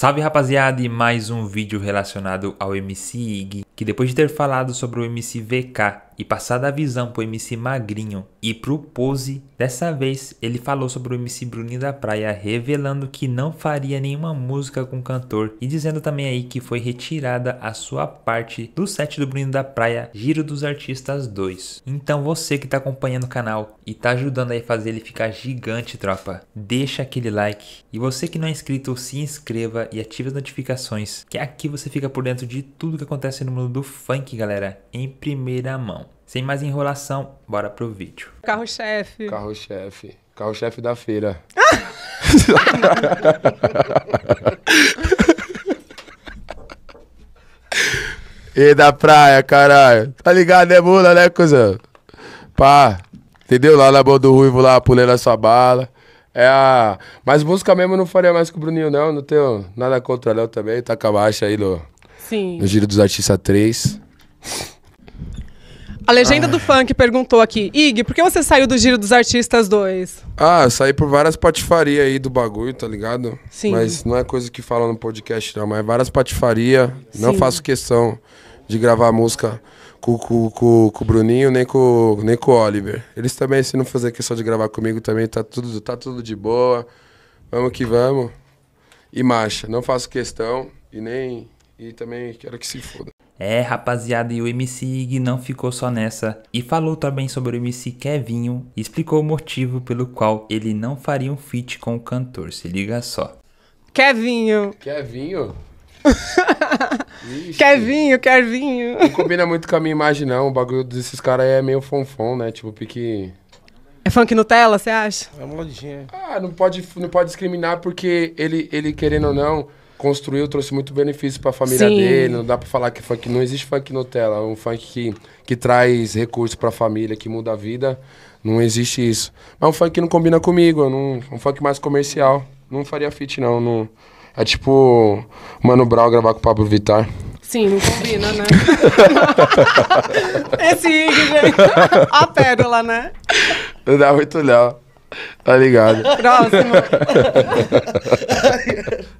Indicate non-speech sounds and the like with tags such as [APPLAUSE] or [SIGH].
Salve rapaziada e mais um vídeo relacionado ao MC Ig, que depois de ter falado sobre o MC VK e passada a visão pro MC Magrinho e pro Pose, dessa vez ele falou sobre o MC Bruninho da Praia, revelando que não faria nenhuma música com o cantor e dizendo também aí que foi retirada a sua parte do set do Bruninho da Praia, Giro dos Artistas 2. Então você que tá acompanhando o canal e tá ajudando aí a fazer ele ficar gigante, tropa, deixa aquele like. E você que não é inscrito, se inscreva e ative as notificações, que é aqui você fica por dentro de tudo que acontece no mundo do funk, galera, em primeira mão. Sem mais enrolação, bora pro vídeo. Carro-chefe. Carro-chefe. Carro-chefe da feira. [LAUGHS] e da praia, caralho. Tá ligado, é né, mula, né, cuzão? Pá, entendeu? Lá na mão do Ruivo, lá, pulando a sua bala. É a... Mas música mesmo eu não faria mais com o Bruninho, não. Não tenho nada contra o Léo também. Tá com a baixa aí no... Sim. No Giro dos Artistas 3. A legenda Ai. do funk perguntou aqui, Ig, por que você saiu do Giro dos Artistas 2? Ah, eu saí por várias patifarias aí do bagulho, tá ligado? Sim. Mas não é coisa que fala no podcast, não, mas é várias patifarias. Não faço questão de gravar música com, com, com, com, o Bruninho, nem com, nem com o Oliver. Eles também, se não fazer questão de gravar comigo também, tá tudo, tá tudo de boa. Vamos que vamos. E marcha, não faço questão e nem. E também quero que se foda. É, rapaziada, e o MC Ig não ficou só nessa e falou também sobre o MC Kevinho e explicou o motivo pelo qual ele não faria um feat com o cantor, se liga só. Kevinho. Kevinho? [LAUGHS] Ixi. Kevinho, Kevinho. Não combina muito com a minha imagem, não. O bagulho desses caras é meio fonfon, né? Tipo, pique é funk Nutella, você acha? É uma lojinha. Ah, não pode, não pode discriminar porque ele, ele querendo ou não, construiu, trouxe muito benefício para a família Sim. dele. Não dá para falar que funk não existe funk Nutella, é um funk que, que traz recursos para a família, que muda a vida. Não existe isso. Mas um funk que não combina comigo, é um funk mais comercial. Não faria fit não, não. É tipo Mano Brown gravar com o Pablo Vittar. Sim, não combina, né? É sim, gente. A pérola, né? Não dá muito, não. Tá ligado? Próximo. [LAUGHS]